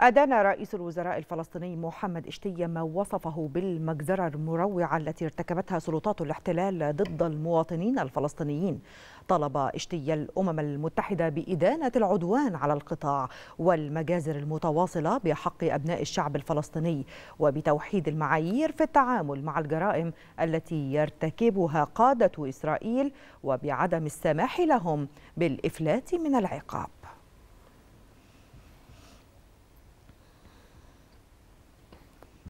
أدان رئيس الوزراء الفلسطيني محمد إشتية ما وصفه بالمجزرة المروعة التي ارتكبتها سلطات الاحتلال ضد المواطنين الفلسطينيين طلب إشتية الأمم المتحدة بإدانة العدوان على القطاع والمجازر المتواصلة بحق أبناء الشعب الفلسطيني وبتوحيد المعايير في التعامل مع الجرائم التي يرتكبها قادة إسرائيل وبعدم السماح لهم بالإفلات من العقاب